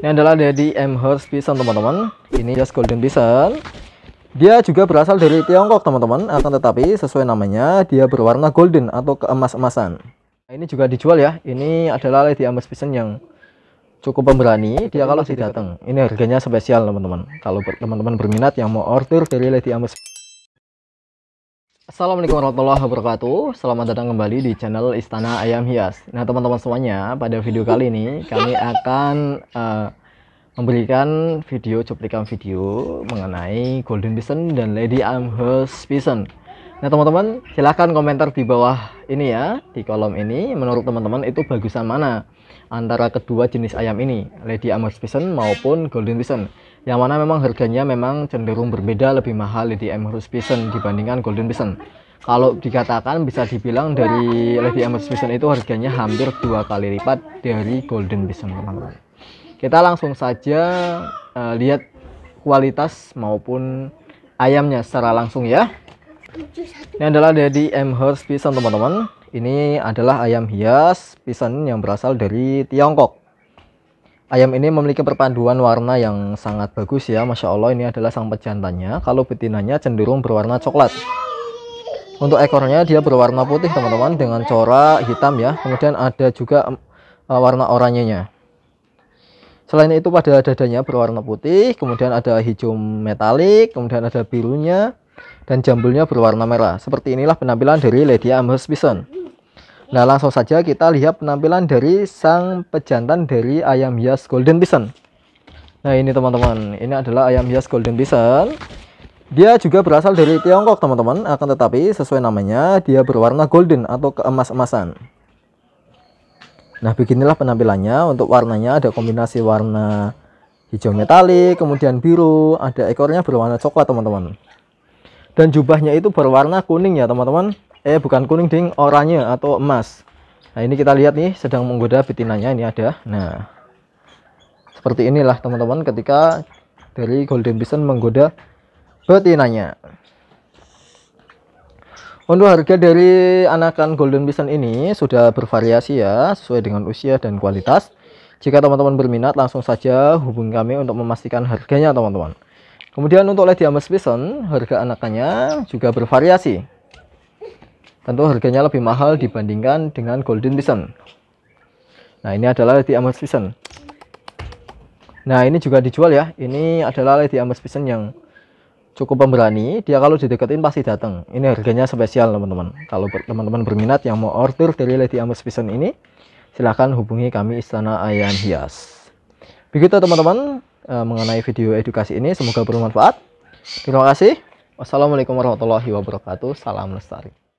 Ini adalah dari Horse Bison teman-teman. Ini jas Golden Bison. Dia juga berasal dari Tiongkok teman-teman. Akan tetapi sesuai namanya dia berwarna golden atau keemas-emasan. Nah, ini juga dijual ya. Ini adalah Lady Horse Bison yang cukup pemberani. Dia kalau sih datang. Ini harganya spesial teman-teman. Kalau teman-teman berminat yang mau order dari Lady Bison Assalamualaikum warahmatullahi wabarakatuh. Selamat datang kembali di channel Istana Ayam Hias. Nah, teman-teman semuanya, pada video kali ini kami akan uh, memberikan video cuplikan video mengenai Golden Bison dan Lady Amherst Bison. Nah, teman-teman, silahkan komentar di bawah ini ya, di kolom ini menurut teman-teman itu bagusan mana antara kedua jenis ayam ini, Lady Amherst Bison maupun Golden Bison yang mana memang harganya memang cenderung berbeda lebih mahal di Emerald Bison dibandingkan Golden Bison kalau dikatakan bisa dibilang dari Lady Emerald Bison itu harganya hampir dua kali lipat dari Golden Bison teman-teman kita langsung saja uh, lihat kualitas maupun ayamnya secara langsung ya ini adalah dari Amherst Bison teman-teman ini adalah ayam hias Bison yang berasal dari Tiongkok Ayam ini memiliki perpaduan warna yang sangat bagus ya, Masya Allah ini adalah sang pejantannya, kalau betinanya cenderung berwarna coklat. Untuk ekornya dia berwarna putih teman-teman, dengan corak hitam ya, kemudian ada juga uh, warna oranyenya. Selain itu pada dadanya berwarna putih, kemudian ada hijau metalik, kemudian ada birunya, dan jambulnya berwarna merah. Seperti inilah penampilan dari Lady Amherst Bison. Nah langsung saja kita lihat penampilan dari sang pejantan dari ayam hias golden pigeon. Nah ini teman-teman, ini adalah ayam hias golden pigeon. Dia juga berasal dari Tiongkok teman-teman, akan tetapi sesuai namanya dia berwarna golden atau keemas-emasan. Nah beginilah penampilannya, untuk warnanya ada kombinasi warna hijau metalik, kemudian biru, ada ekornya berwarna coklat teman-teman. Dan jubahnya itu berwarna kuning ya teman-teman eh bukan kuning ding oranye atau emas nah ini kita lihat nih sedang menggoda betinanya ini ada nah seperti inilah teman-teman ketika dari golden bison menggoda betinanya untuk harga dari anakan golden bison ini sudah bervariasi ya sesuai dengan usia dan kualitas jika teman-teman berminat langsung saja hubungi kami untuk memastikan harganya teman-teman kemudian untuk lady amber bison harga anakannya juga bervariasi Tentu harganya lebih mahal dibandingkan dengan golden vision. Nah, ini adalah Lady Amethyst vision. Nah, ini juga dijual ya. Ini adalah Lady Amethyst vision yang cukup pemberani. Dia kalau dideketin pasti datang. Ini harganya spesial, teman-teman. Kalau teman-teman berminat yang mau order dari Lady Amethyst vision ini, silahkan hubungi kami Istana Ayam Hias. Begitu teman-teman e, mengenai video edukasi ini. Semoga bermanfaat. Terima kasih. Wassalamualaikum warahmatullahi wabarakatuh. Salam lestari.